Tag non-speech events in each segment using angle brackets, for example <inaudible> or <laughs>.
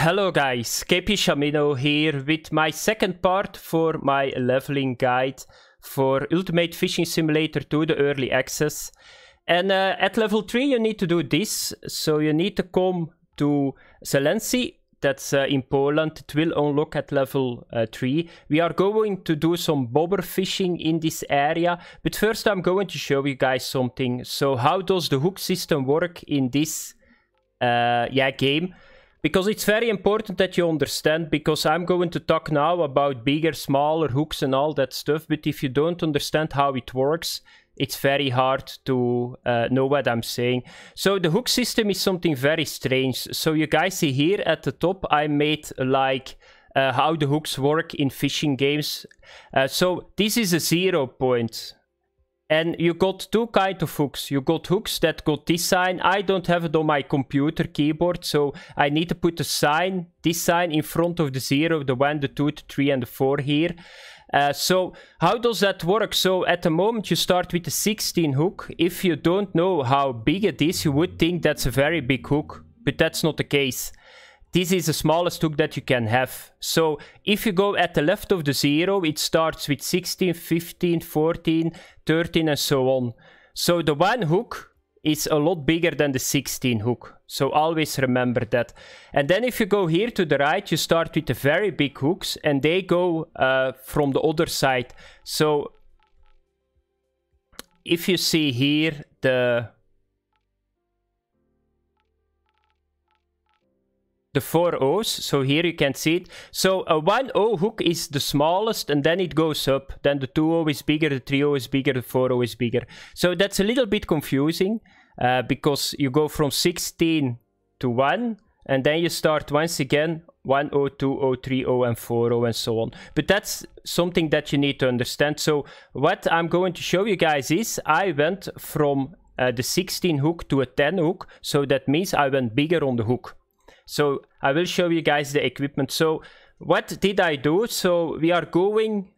Hello guys, KP Shamino here with my second part for my leveling guide for Ultimate Fishing Simulator 2, the early access. And uh, at level 3 you need to do this, so you need to come to Zelensi, that's uh, in Poland, it will unlock at level uh, 3. We are going to do some bobber fishing in this area, but first I'm going to show you guys something. So how does the hook system work in this uh, yeah game? because it's very important that you understand because I'm going to talk now about bigger, smaller hooks and all that stuff. But if you don't understand how it works, it's very hard to uh, know what I'm saying. So the hook system is something very strange. So you guys see here at the top, I made like uh, how the hooks work in fishing games. Uh, so this is a zero point. And you got two kind of hooks. You got hooks that got this sign. I don't have it on my computer keyboard, so I need to put the sign, this sign in front of the 0, the 1, the 2, the 3 and the 4 here. Uh, so how does that work? So at the moment you start with the 16 hook. If you don't know how big it is, you would think that's a very big hook, but that's not the case this is the smallest hook that you can have. So if you go at the left of the zero, it starts with 16, 15, 14, 13 and so on. So the one hook is a lot bigger than the 16 hook. So always remember that. And then if you go here to the right, you start with the very big hooks and they go uh, from the other side. So if you see here the the four O's. So here you can see it. So a 1-O hook is the smallest and then it goes up. Then the 2-O is bigger, the 3-O is bigger, the 4-O is bigger. So that's a little bit confusing uh, because you go from 16 to 1 and then you start once again one O, two O, three O, and 40, and so on. But that's something that you need to understand. So what I'm going to show you guys is I went from uh, the 16 hook to a 10 hook. So that means I went bigger on the hook. So I will show you guys the equipment. So what did I do? So we are going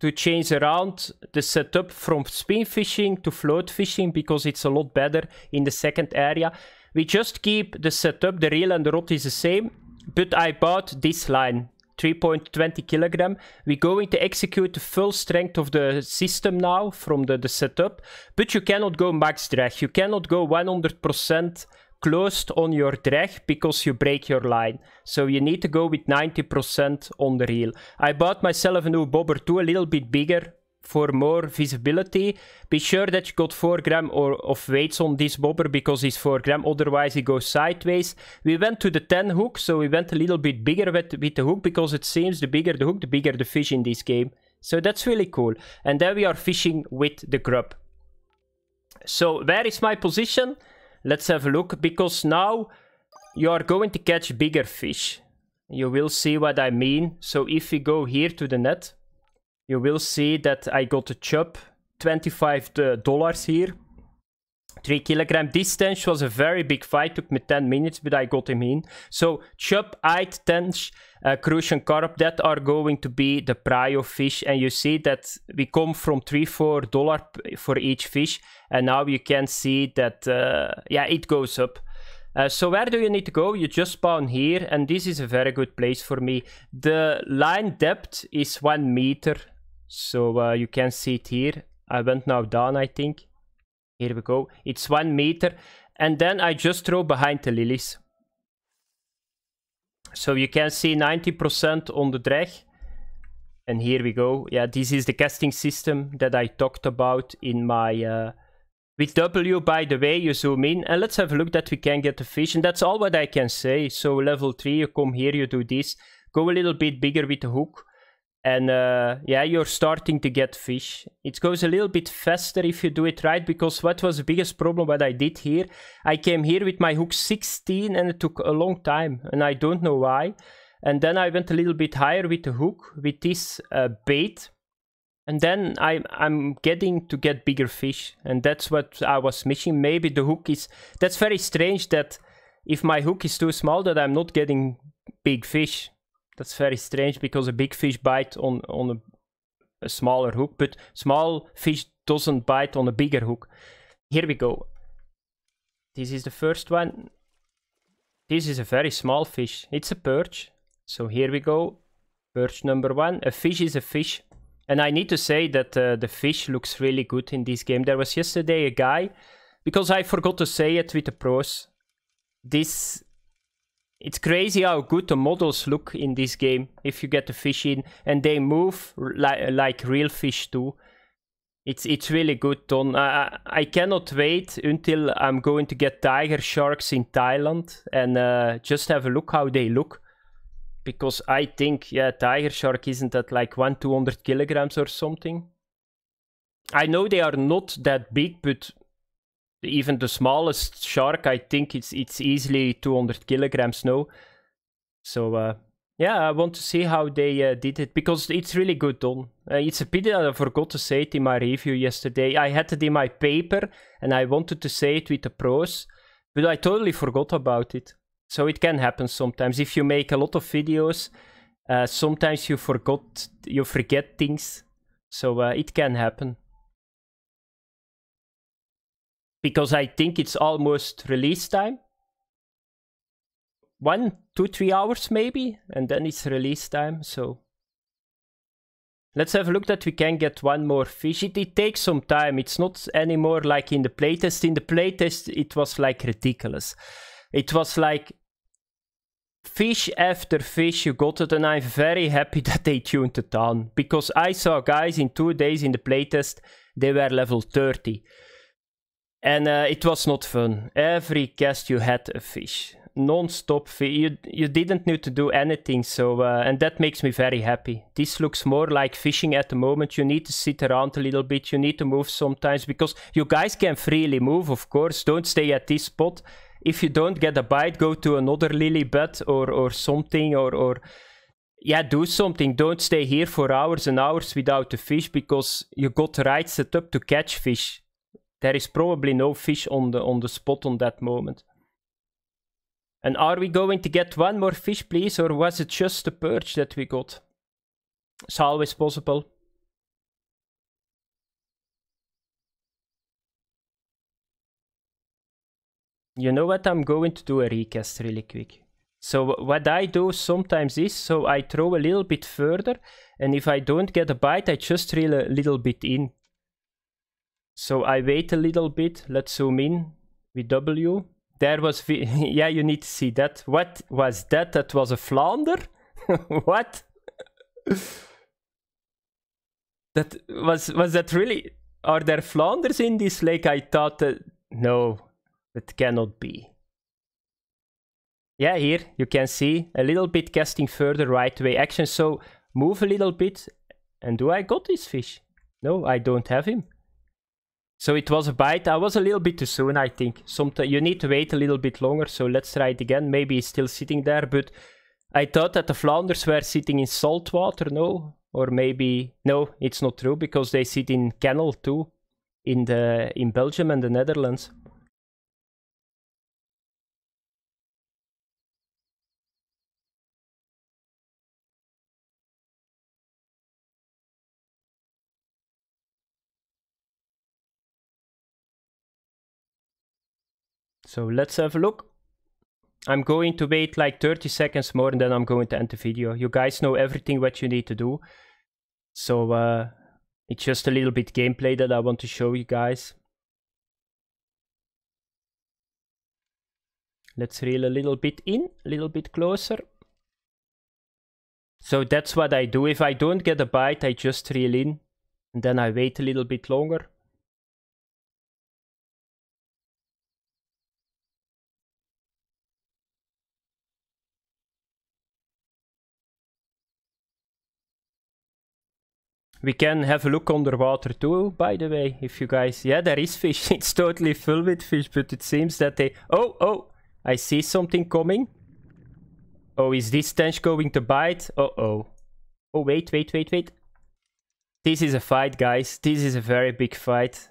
to change around the setup from spin fishing to float fishing because it's a lot better in the second area. We just keep the setup, the reel and the rod is the same, but I bought this line, 3.20 kilogram. We're going to execute the full strength of the system now from the, the setup, but you cannot go max drag. You cannot go 100% closed on your drag because you break your line. So you need to go with 90% on the reel. I bought myself a new bobber too, a little bit bigger for more visibility. Be sure that you got 4 gram or, of weights on this bobber because it's 4 gram, otherwise it goes sideways. We went to the 10 hook, so we went a little bit bigger with, with the hook because it seems the bigger the hook, the bigger the fish in this game. So that's really cool. And then we are fishing with the grub. So where is my position? Let's have a look, because now you are going to catch bigger fish. You will see what I mean. So if we go here to the net, you will see that I got a chub, 25 uh, dollars here. 3 kilogram distance was a very big fight, took me 10 minutes, but I got him in. So chop, eight Tench, uh, Crucian Carp, that are going to be the prio fish. And you see that we come from 3-4 dollar for each fish. And now you can see that, uh, yeah, it goes up. Uh, so where do you need to go? You just spawn here, and this is a very good place for me. The line depth is 1 meter, so uh, you can see it here. I went now down, I think. Here we go. It's one meter. And then I just throw behind the lilies. So you can see 90% on the drag. And here we go. Yeah, this is the casting system that I talked about in my... Uh, with W, by the way, you zoom in. And let's have a look that we can get the fish. And that's all what I can say. So level 3, you come here, you do this. Go a little bit bigger with the hook and uh, yeah you're starting to get fish it goes a little bit faster if you do it right because what was the biggest problem what i did here i came here with my hook 16 and it took a long time and i don't know why and then i went a little bit higher with the hook with this uh, bait and then I, i'm getting to get bigger fish and that's what i was missing maybe the hook is that's very strange that if my hook is too small that i'm not getting big fish that's very strange because a big fish bite on on a, a smaller hook, but small fish doesn't bite on a bigger hook. Here we go. This is the first one. This is a very small fish. It's a perch. So here we go. Perch number one. A fish is a fish. And I need to say that uh, the fish looks really good in this game. There was yesterday a guy, because I forgot to say it with the pros. This it's crazy how good the models look in this game if you get the fish in and they move li like real fish too it's it's really good done I, I cannot wait until i'm going to get tiger sharks in thailand and uh, just have a look how they look because i think yeah tiger shark isn't that like 1 200 kilograms or something i know they are not that big but even the smallest shark, I think it's it's easily 200 kilograms now. So uh, yeah, I want to see how they uh, did it because it's really good done. Uh, it's a pity that uh, I forgot to say it in my review yesterday. I had it in my paper and I wanted to say it with the pros, but I totally forgot about it. So it can happen sometimes if you make a lot of videos. Uh, sometimes you forgot you forget things, so uh, it can happen because I think it's almost release time. One, two, three hours maybe, and then it's release time, so. Let's have a look that we can get one more fish. It, it takes some time, it's not anymore like in the playtest. In the playtest, it was like ridiculous. It was like fish after fish you got it, and I'm very happy <laughs> that they tuned it down. Because I saw guys in two days in the playtest, they were level 30. And uh, it was not fun. Every cast you had a fish, non-stop fish. You, you didn't need to do anything, so uh, and that makes me very happy. This looks more like fishing at the moment. You need to sit around a little bit. You need to move sometimes because you guys can freely move, of course. Don't stay at this spot. If you don't get a bite, go to another lily bed or or something or or yeah, do something. Don't stay here for hours and hours without a fish because you got the right setup to catch fish there is probably no fish on the on the spot on that moment. And are we going to get one more fish, please, or was it just a perch that we got? It's always possible. You know what? I'm going to do a recast really quick. So what I do sometimes is, so I throw a little bit further, and if I don't get a bite, I just reel a little bit in. So I wait a little bit. Let's zoom in. VW. There was... V <laughs> yeah, you need to see that. What was that? That was a flounder? <laughs> what? <laughs> that was... Was that really... Are there flounders in this lake? I thought that... Uh, no, that cannot be. Yeah, here you can see a little bit casting further right way action. So move a little bit. And do I got this fish? No, I don't have him. So it was a bite. I was a little bit too soon, I think. Sometimes you need to wait a little bit longer, so let's try it again. Maybe it's still sitting there, but I thought that the flounders were sitting in salt water, no? Or maybe... No, it's not true, because they sit in kennel too, in, the, in Belgium and the Netherlands. So let's have a look. I'm going to wait like 30 seconds more and then I'm going to end the video. You guys know everything what you need to do. So uh, it's just a little bit gameplay that I want to show you guys. Let's reel a little bit in, a little bit closer. So that's what I do. If I don't get a bite, I just reel in and then I wait a little bit longer. We can have a look underwater too, by the way, if you guys... Yeah, there is fish. <laughs> it's totally full with fish, but it seems that they... Oh, oh! I see something coming. Oh, is this stench going to bite? Uh-oh. Oh, wait, wait, wait, wait. This is a fight, guys. This is a very big fight.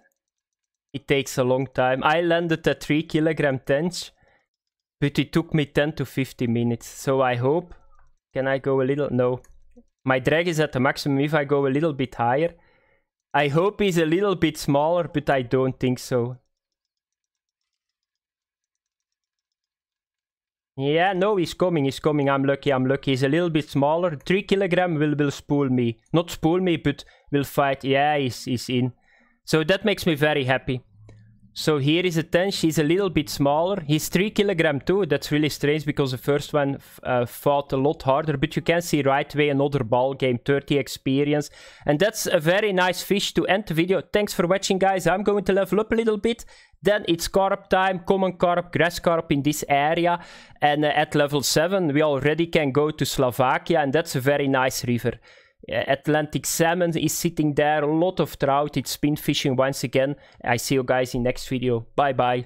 It takes a long time. I landed a 3 kilogram tench, but it took me 10 to 50 minutes. So I hope... Can I go a little? No. My drag is at the maximum if I go a little bit higher. I hope he's a little bit smaller, but I don't think so. Yeah, no, he's coming, he's coming. I'm lucky, I'm lucky. He's a little bit smaller. Three kilogram will will spool me. Not spool me, but will fight. Yeah, he's, he's in. So that makes me very happy. So here is a 10, she's a little bit smaller. He's 3 kilogram too, that's really strange because the first one uh, fought a lot harder. But you can see right away another ball game, 30 experience. And that's a very nice fish to end the video. Thanks for watching guys, I'm going to level up a little bit. Then it's carp time, common carp, grass carp in this area. And uh, at level 7 we already can go to Slovakia and that's a very nice river. Atlantic salmon is sitting there, a lot of trout. It's spin fishing once again. I see you guys in next video. Bye bye.